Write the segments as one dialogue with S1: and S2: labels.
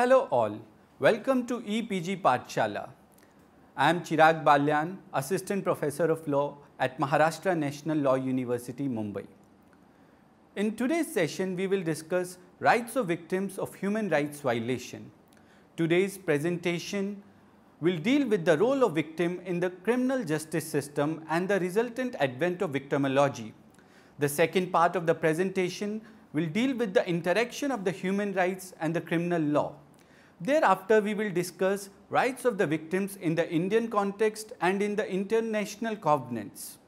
S1: Hello all, welcome to EPG Parshala. I am Chirag Balyan, Assistant Professor of Law at Maharashtra National Law University, Mumbai. In today's session, we will discuss rights of victims of human rights violation. Today's presentation will deal with the role of victim in the criminal justice system and the resultant advent of victimology. The second part of the presentation will deal with the interaction of the human rights and the criminal law. Thereafter, we will discuss rights of the victims in the Indian context and in the international covenants.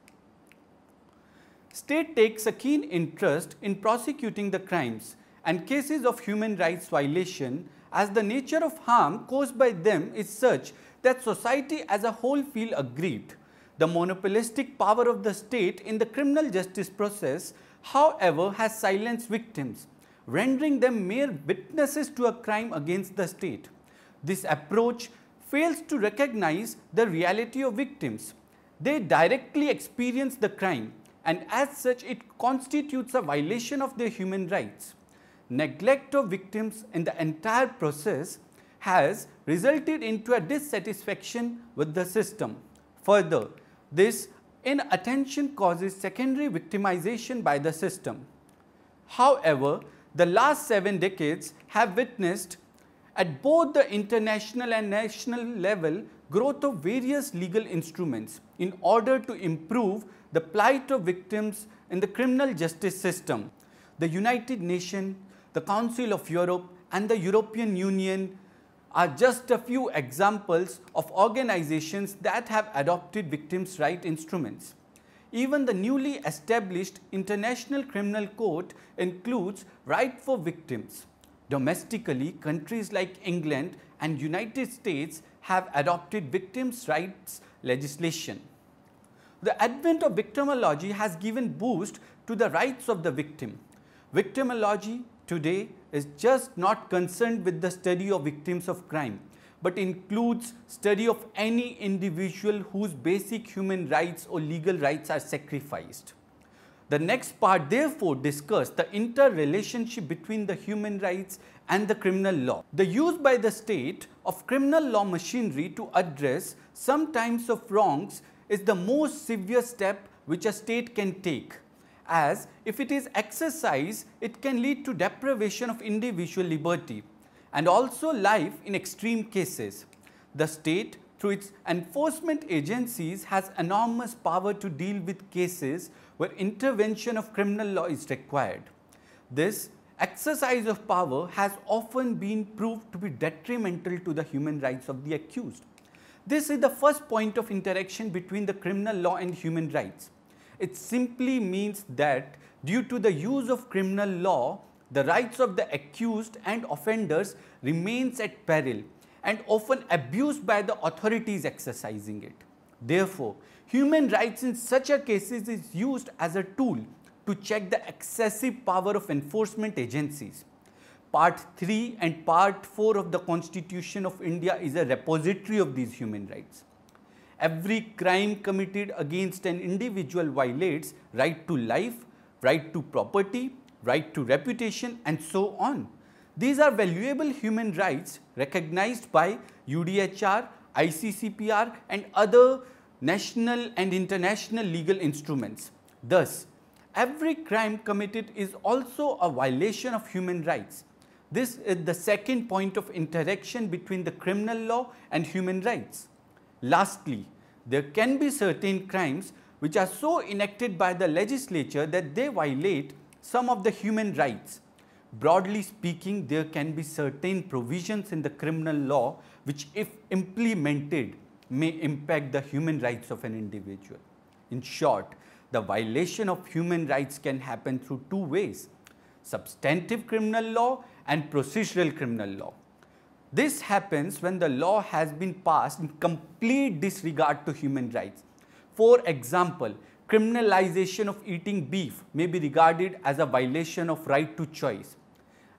S1: State takes a keen interest in prosecuting the crimes and cases of human rights violation as the nature of harm caused by them is such that society as a whole feel aggrieved. The monopolistic power of the state in the criminal justice process, however, has silenced victims rendering them mere witnesses to a crime against the state. This approach fails to recognize the reality of victims. They directly experience the crime and as such it constitutes a violation of their human rights. Neglect of victims in the entire process has resulted into a dissatisfaction with the system. Further, this inattention causes secondary victimization by the system. However, the last seven decades have witnessed at both the international and national level growth of various legal instruments in order to improve the plight of victims in the criminal justice system. The United Nations, the Council of Europe and the European Union are just a few examples of organizations that have adopted victims' right instruments even the newly established International Criminal Court includes right for victims. Domestically, countries like England and United States have adopted victims' rights legislation. The advent of victimology has given boost to the rights of the victim. Victimology today is just not concerned with the study of victims of crime but includes study of any individual whose basic human rights or legal rights are sacrificed. The next part therefore discusses the interrelationship between the human rights and the criminal law. The use by the state of criminal law machinery to address some types of wrongs is the most severe step which a state can take as if it is exercised, it can lead to deprivation of individual liberty and also life in extreme cases. The state through its enforcement agencies has enormous power to deal with cases where intervention of criminal law is required. This exercise of power has often been proved to be detrimental to the human rights of the accused. This is the first point of interaction between the criminal law and human rights. It simply means that due to the use of criminal law, the rights of the accused and offenders remains at peril and often abused by the authorities exercising it. Therefore, human rights in such a cases is used as a tool to check the excessive power of enforcement agencies. Part 3 and Part 4 of the Constitution of India is a repository of these human rights. Every crime committed against an individual violates right to life, right to property, right to reputation and so on. These are valuable human rights recognized by UDHR, ICCPR and other national and international legal instruments. Thus, every crime committed is also a violation of human rights. This is the second point of interaction between the criminal law and human rights. Lastly, there can be certain crimes which are so enacted by the legislature that they violate some of the human rights. Broadly speaking, there can be certain provisions in the criminal law which, if implemented, may impact the human rights of an individual. In short, the violation of human rights can happen through two ways, substantive criminal law and procedural criminal law. This happens when the law has been passed in complete disregard to human rights. For example, criminalization of eating beef may be regarded as a violation of right to choice.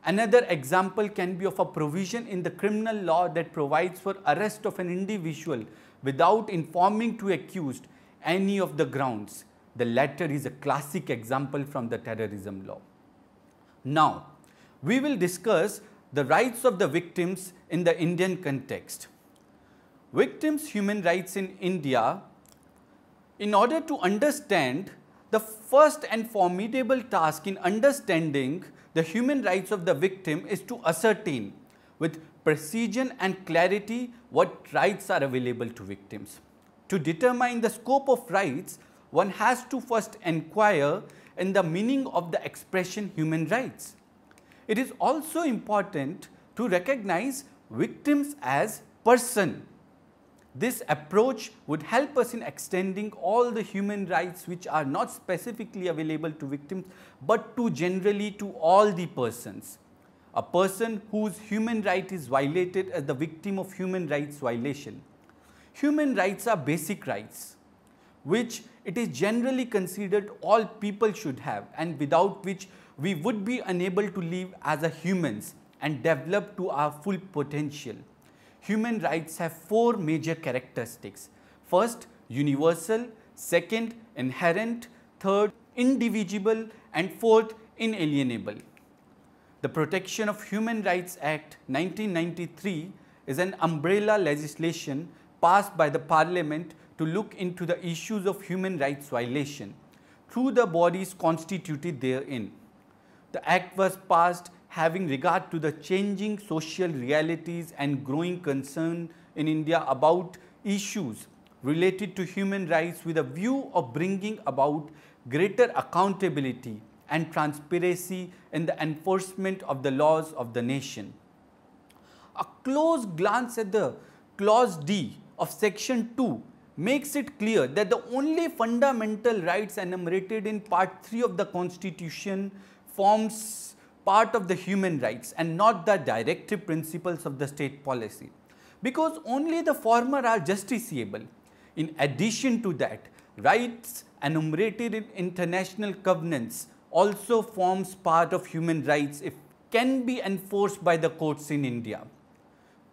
S1: Another example can be of a provision in the criminal law that provides for arrest of an individual without informing to accused any of the grounds. The latter is a classic example from the terrorism law. Now, we will discuss the rights of the victims in the Indian context. Victims' human rights in India in order to understand the first and formidable task in understanding the human rights of the victim is to ascertain with precision and clarity what rights are available to victims. To determine the scope of rights, one has to first inquire in the meaning of the expression human rights. It is also important to recognize victims as person this approach would help us in extending all the human rights which are not specifically available to victims but to generally to all the persons. A person whose human right is violated as uh, the victim of human rights violation. Human rights are basic rights which it is generally considered all people should have and without which we would be unable to live as a humans and develop to our full potential human rights have four major characteristics. First, universal, second, inherent, third, indivisible, and fourth, inalienable. The Protection of Human Rights Act 1993 is an umbrella legislation passed by the parliament to look into the issues of human rights violation through the bodies constituted therein. The act was passed having regard to the changing social realities and growing concern in India about issues related to human rights with a view of bringing about greater accountability and transparency in the enforcement of the laws of the nation. A close glance at the clause D of section 2 makes it clear that the only fundamental rights enumerated in part 3 of the constitution forms part of the human rights and not the directive principles of the state policy because only the former are justiciable. In addition to that, rights enumerated in international covenants also forms part of human rights if can be enforced by the courts in India.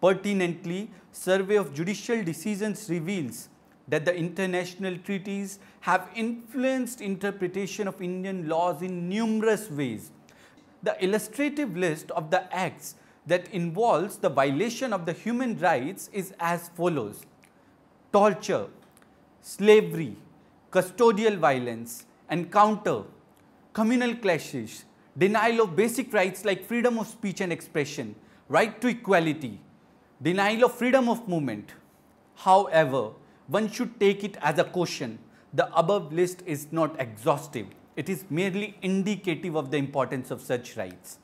S1: Pertinently, survey of judicial decisions reveals that the international treaties have influenced interpretation of Indian laws in numerous ways the illustrative list of the acts that involves the violation of the human rights is as follows. Torture, slavery, custodial violence, encounter, communal clashes, denial of basic rights like freedom of speech and expression, right to equality, denial of freedom of movement. However, one should take it as a caution. The above list is not exhaustive it is merely indicative of the importance of such rights.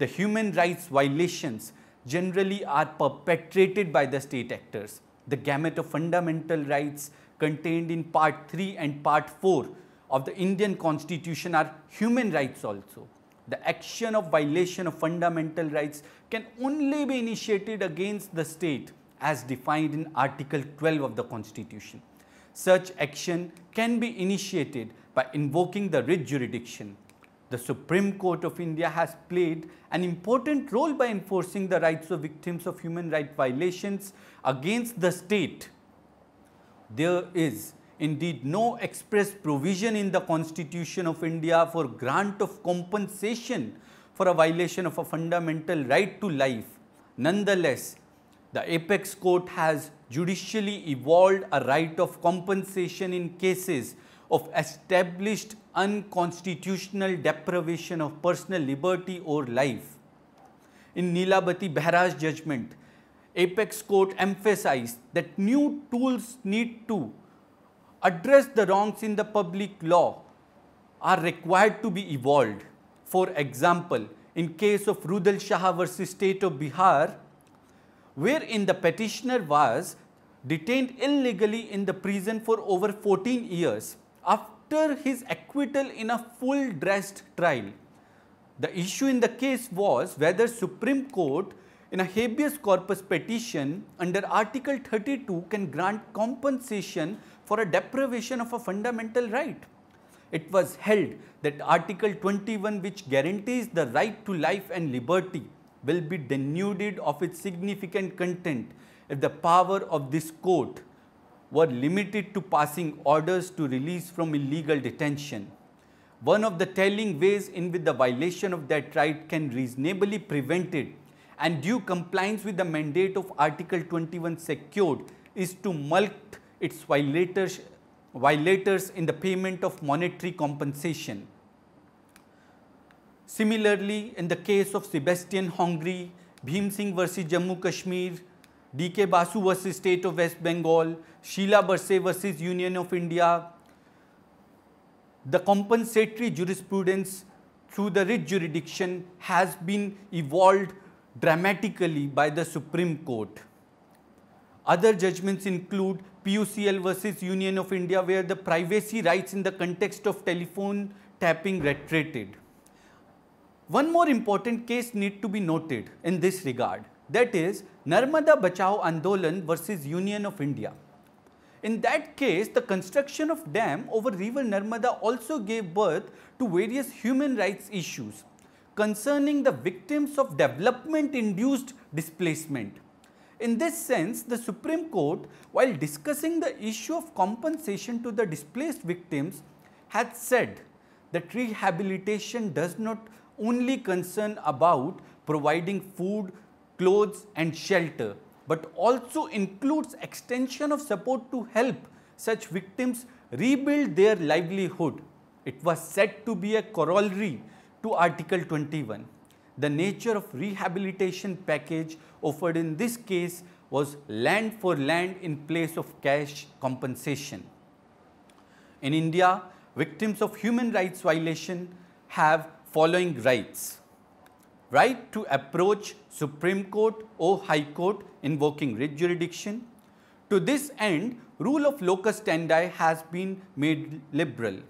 S1: The human rights violations generally are perpetrated by the state actors. The gamut of fundamental rights contained in part 3 and part 4 of the Indian constitution are human rights also. The action of violation of fundamental rights can only be initiated against the state as defined in article 12 of the constitution such action can be initiated by invoking the writ jurisdiction. The Supreme Court of India has played an important role by enforcing the rights of victims of human rights violations against the state. There is indeed no express provision in the Constitution of India for grant of compensation for a violation of a fundamental right to life. Nonetheless, the apex court has judicially evolved a right of compensation in cases of established unconstitutional deprivation of personal liberty or life. In Nilabati Behra's judgment, apex court emphasized that new tools need to address the wrongs in the public law are required to be evolved. For example, in case of Rudal Shah versus State of Bihar, wherein the petitioner was detained illegally in the prison for over 14 years after his acquittal in a full dressed trial. The issue in the case was whether Supreme Court in a habeas corpus petition under Article 32 can grant compensation for a deprivation of a fundamental right. It was held that Article 21 which guarantees the right to life and liberty will be denuded of its significant content if the power of this court were limited to passing orders to release from illegal detention. One of the telling ways in which the violation of that right can reasonably prevented and due compliance with the mandate of Article 21 secured is to mulct its violators, violators in the payment of monetary compensation. Similarly, in the case of Sebastian Hongri, Bhim Singh versus Jammu Kashmir, D.K. Basu versus State of West Bengal, Sheila Burse versus Union of India, the compensatory jurisprudence through the writ jurisdiction has been evolved dramatically by the Supreme Court. Other judgments include PUCL versus Union of India where the privacy rights in the context of telephone tapping retreated. One more important case need to be noted in this regard, that is Narmada Bachao Andolan versus Union of India. In that case, the construction of dam over river Narmada also gave birth to various human rights issues concerning the victims of development induced displacement. In this sense, the Supreme Court, while discussing the issue of compensation to the displaced victims, had said that rehabilitation does not only concerned about providing food, clothes and shelter, but also includes extension of support to help such victims rebuild their livelihood. It was said to be a corollary to Article 21. The nature of rehabilitation package offered in this case was land for land in place of cash compensation. In India, victims of human rights violation have following rights. Right to approach Supreme Court or High Court invoking writ jurisdiction. To this end, rule of locus standi has been made liberal.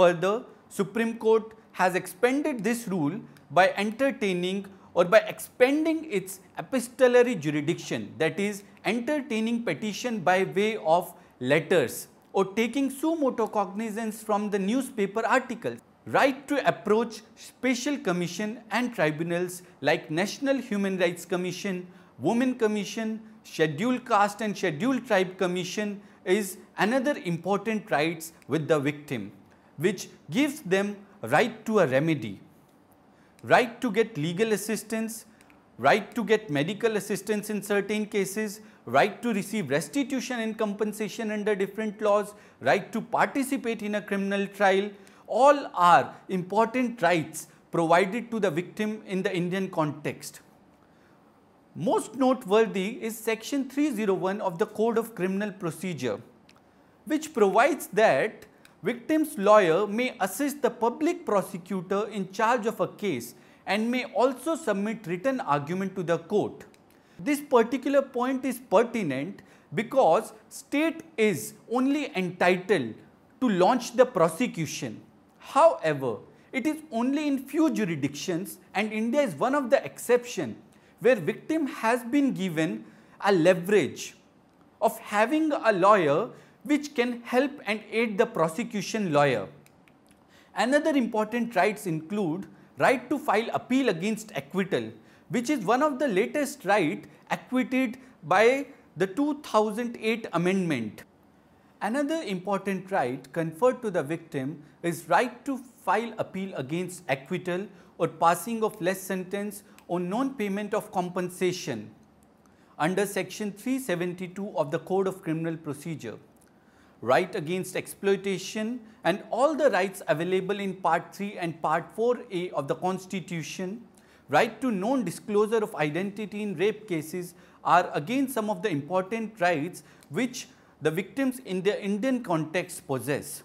S1: Further, Supreme Court has expanded this rule by entertaining or by expanding its epistolary jurisdiction that is entertaining petition by way of letters or taking suo motu cognizance from the newspaper articles right to approach special commission and tribunals like National Human Rights Commission, Women Commission, Scheduled Caste and Scheduled Tribe Commission is another important rights with the victim which gives them right to a remedy, right to get legal assistance, right to get medical assistance in certain cases, right to receive restitution and compensation under different laws, right to participate in a criminal trial, all are important rights provided to the victim in the Indian context. Most noteworthy is section 301 of the Code of Criminal Procedure, which provides that victim's lawyer may assist the public prosecutor in charge of a case and may also submit written argument to the court. This particular point is pertinent because state is only entitled to launch the prosecution However, it is only in few jurisdictions and India is one of the exception where victim has been given a leverage of having a lawyer which can help and aid the prosecution lawyer. Another important rights include right to file appeal against acquittal which is one of the latest right acquitted by the 2008 amendment. Another important right conferred to the victim is right to file appeal against acquittal or passing of less sentence or non-payment of compensation under section 372 of the Code of Criminal Procedure. Right against exploitation and all the rights available in part 3 and part 4a of the constitution, right to non-disclosure of identity in rape cases are again some of the important rights which the victims in the Indian context possess.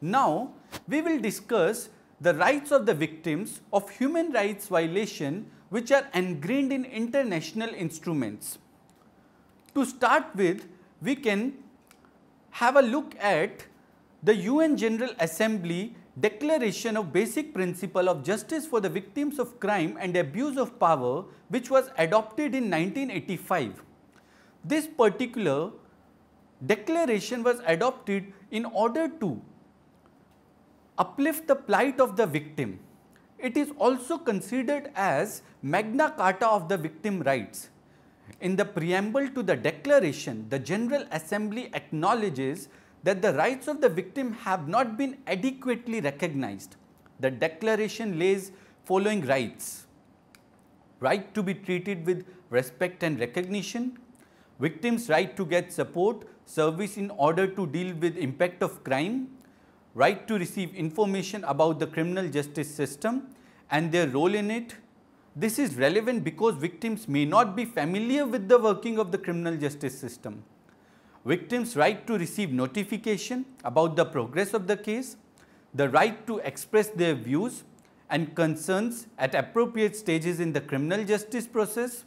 S1: Now, we will discuss the rights of the victims of human rights violation which are ingrained in international instruments. To start with, we can have a look at the UN General Assembly Declaration of Basic Principle of Justice for the Victims of Crime and Abuse of Power which was adopted in 1985. This particular declaration was adopted in order to uplift the plight of the victim. It is also considered as Magna Carta of the victim rights. In the preamble to the declaration, the General Assembly acknowledges that the rights of the victim have not been adequately recognized. The declaration lays following rights. Right to be treated with respect and recognition, victims' right to get support service in order to deal with impact of crime, right to receive information about the criminal justice system and their role in it. This is relevant because victims may not be familiar with the working of the criminal justice system. Victims' right to receive notification about the progress of the case, the right to express their views and concerns at appropriate stages in the criminal justice process,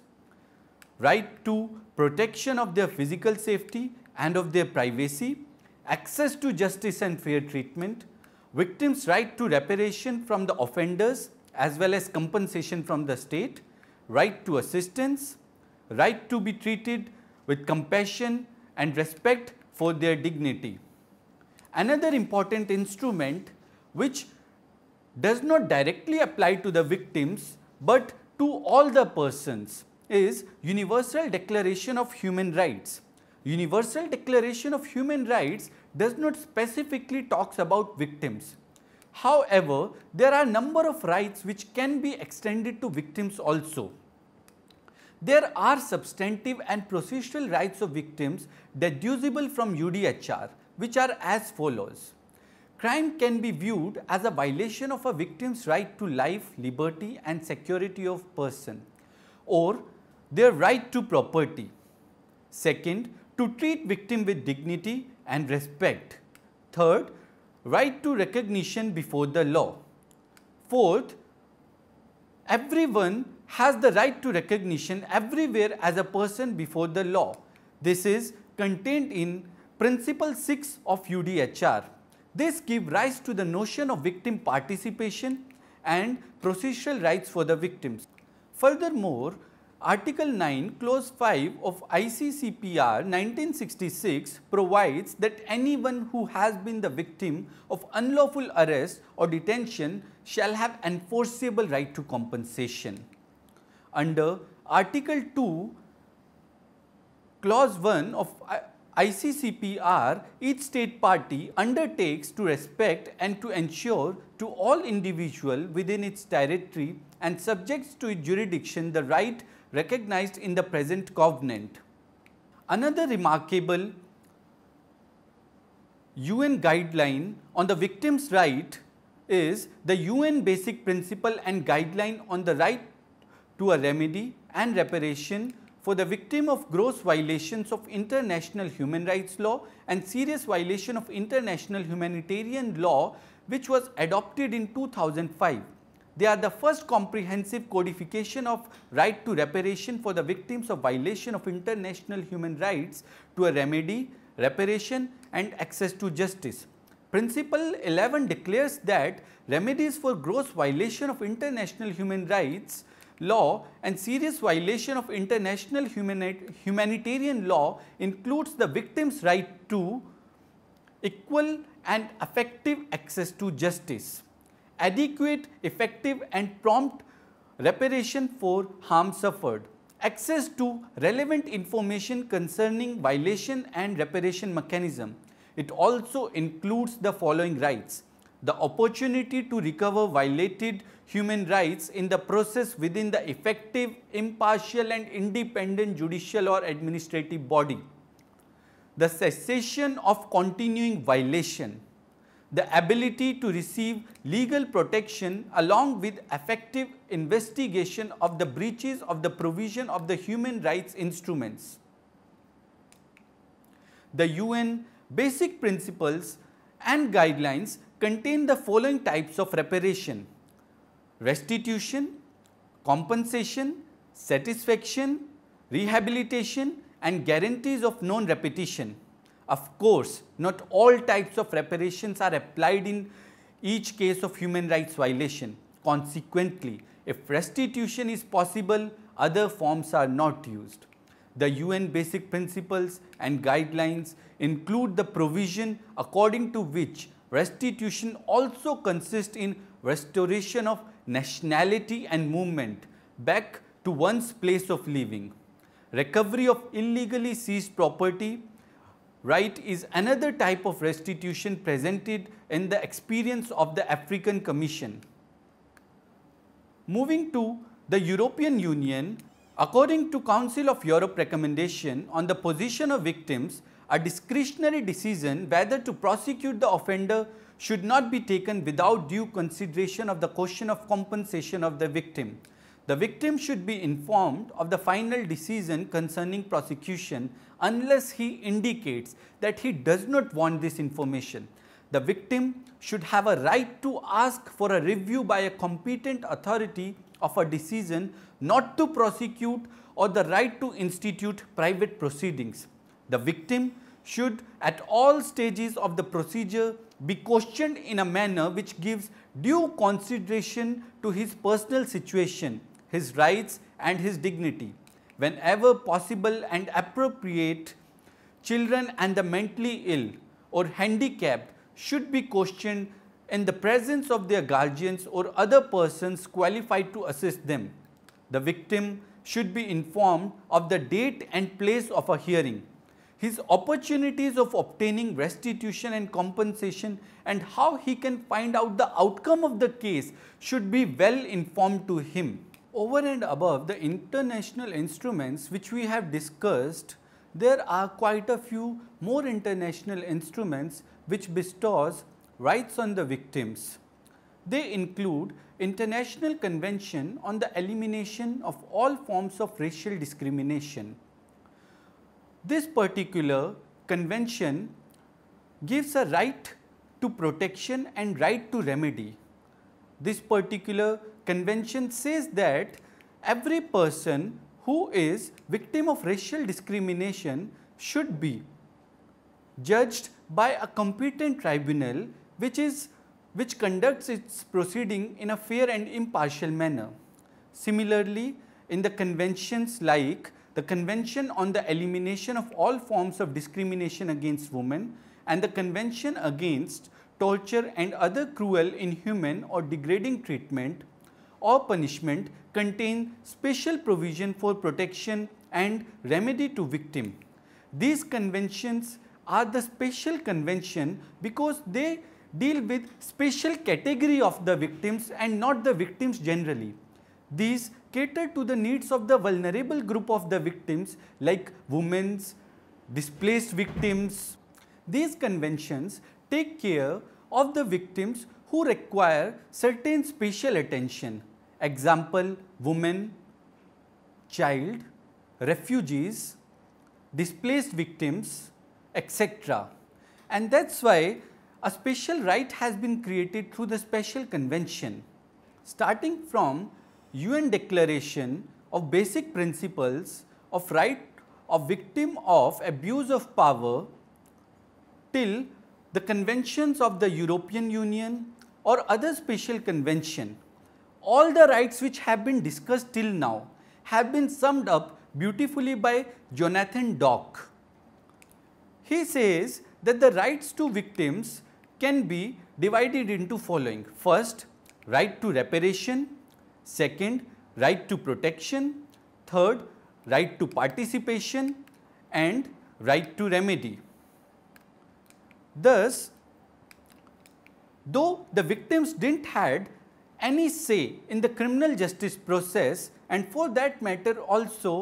S1: right to protection of their physical safety and of their privacy, access to justice and fair treatment, victims' right to reparation from the offenders as well as compensation from the state, right to assistance, right to be treated with compassion and respect for their dignity. Another important instrument which does not directly apply to the victims but to all the persons is Universal Declaration of Human Rights Universal Declaration of Human Rights does not specifically talks about victims. However, there are number of rights which can be extended to victims also. There are substantive and procedural rights of victims deducible from UDHR which are as follows. Crime can be viewed as a violation of a victim's right to life, liberty and security of person or their right to property. Second, to treat victim with dignity and respect. Third, right to recognition before the law. Fourth, everyone has the right to recognition everywhere as a person before the law. This is contained in Principle 6 of UDHR. This gives rise to the notion of victim participation and procedural rights for the victims. Furthermore, Article 9, Clause 5 of ICCPR 1966 provides that anyone who has been the victim of unlawful arrest or detention shall have enforceable right to compensation. Under Article 2, Clause 1 of ICCPR, each state party undertakes to respect and to ensure to all individual within its territory and subjects to its jurisdiction the right recognized in the present covenant. Another remarkable UN guideline on the victim's right is the UN basic principle and guideline on the right to a remedy and reparation for the victim of gross violations of international human rights law and serious violation of international humanitarian law which was adopted in 2005. They are the first comprehensive codification of right to reparation for the victims of violation of international human rights to a remedy, reparation and access to justice. Principle 11 declares that remedies for gross violation of international human rights law and serious violation of international humanitarian law includes the victim's right to equal and effective access to justice adequate, effective and prompt reparation for harm suffered, access to relevant information concerning violation and reparation mechanism. It also includes the following rights. The opportunity to recover violated human rights in the process within the effective, impartial and independent judicial or administrative body. The cessation of continuing violation the ability to receive legal protection along with effective investigation of the breaches of the provision of the human rights instruments. The UN basic principles and guidelines contain the following types of reparation, restitution, compensation, satisfaction, rehabilitation and guarantees of non-repetition. Of course, not all types of reparations are applied in each case of human rights violation. Consequently, if restitution is possible, other forms are not used. The UN basic principles and guidelines include the provision according to which restitution also consists in restoration of nationality and movement back to one's place of living, recovery of illegally seized property right is another type of restitution presented in the experience of the African Commission. Moving to the European Union, according to Council of Europe recommendation on the position of victims, a discretionary decision whether to prosecute the offender should not be taken without due consideration of the question of compensation of the victim the victim should be informed of the final decision concerning prosecution unless he indicates that he does not want this information. The victim should have a right to ask for a review by a competent authority of a decision not to prosecute or the right to institute private proceedings. The victim should at all stages of the procedure be questioned in a manner which gives due consideration to his personal situation his rights and his dignity. Whenever possible and appropriate, children and the mentally ill or handicapped should be questioned in the presence of their guardians or other persons qualified to assist them. The victim should be informed of the date and place of a hearing, his opportunities of obtaining restitution and compensation and how he can find out the outcome of the case should be well informed to him over and above the international instruments which we have discussed, there are quite a few more international instruments which bestows rights on the victims. They include International Convention on the Elimination of All Forms of Racial Discrimination. This particular convention gives a right to protection and right to remedy. This particular convention says that every person who is victim of racial discrimination should be judged by a competent tribunal which is which conducts its proceeding in a fair and impartial manner. Similarly, in the conventions like the Convention on the Elimination of All Forms of Discrimination Against Women and the Convention Against Torture and Other Cruel, Inhuman or Degrading Treatment, or punishment contain special provision for protection and remedy to victim. These conventions are the special convention because they deal with special category of the victims and not the victims generally. These cater to the needs of the vulnerable group of the victims like women's, displaced victims. These conventions take care of the victims who require certain special attention example women, child, refugees, displaced victims, etc. And that's why a special right has been created through the special convention starting from UN Declaration of Basic Principles of Right of Victim of Abuse of Power till the conventions of the European Union or other special convention all the rights which have been discussed till now have been summed up beautifully by Jonathan Dock. He says that the rights to victims can be divided into following. First, right to reparation. Second, right to protection. Third, right to participation and right to remedy. Thus, though the victims didn't had any say in the criminal justice process and for that matter also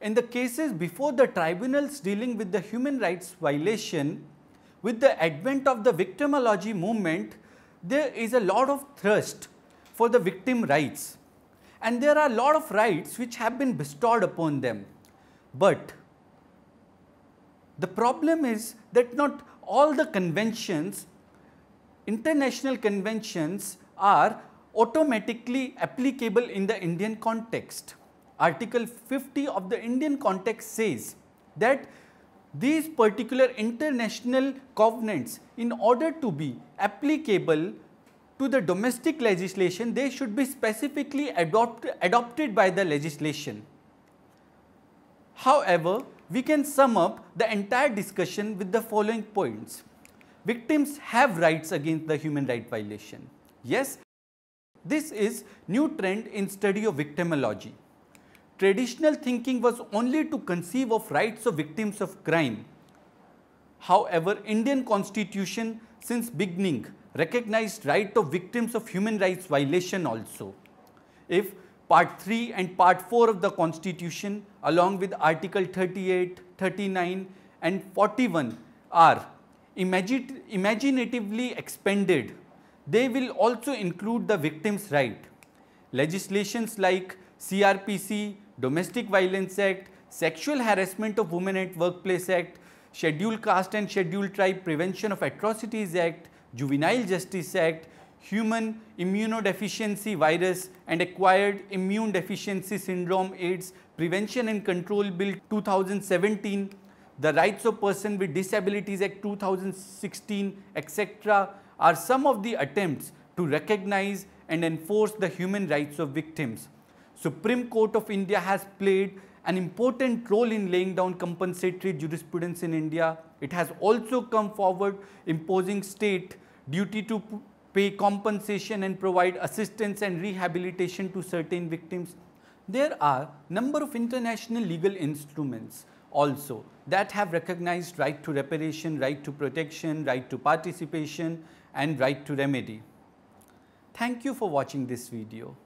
S1: in the cases before the tribunals dealing with the human rights violation, with the advent of the victimology movement, there is a lot of thrust for the victim rights. And there are a lot of rights which have been bestowed upon them. But the problem is that not all the conventions, international conventions are automatically applicable in the Indian context. Article 50 of the Indian context says that these particular international covenants in order to be applicable to the domestic legislation, they should be specifically adopt, adopted by the legislation. However, we can sum up the entire discussion with the following points. Victims have rights against the human right violation. Yes, this is new trend in study of victimology. Traditional thinking was only to conceive of rights of victims of crime. However, Indian constitution since beginning recognized right of victims of human rights violation also. If part 3 and part 4 of the constitution along with article 38, 39 and 41 are imaginatively expanded they will also include the victim's right. Legislations like CRPC, Domestic Violence Act, Sexual Harassment of Women at Workplace Act, Scheduled Caste and Scheduled Tribe Prevention of Atrocities Act, Juvenile Justice Act, Human Immunodeficiency Virus and Acquired Immune Deficiency Syndrome AIDS Prevention and Control Bill 2017, the Rights of Person with Disabilities Act 2016, etc are some of the attempts to recognize and enforce the human rights of victims. Supreme Court of India has played an important role in laying down compensatory jurisprudence in India. It has also come forward imposing state duty to pay compensation and provide assistance and rehabilitation to certain victims. There are number of international legal instruments also that have recognized right to reparation, right to protection, right to participation and right to remedy. Thank you for watching this video.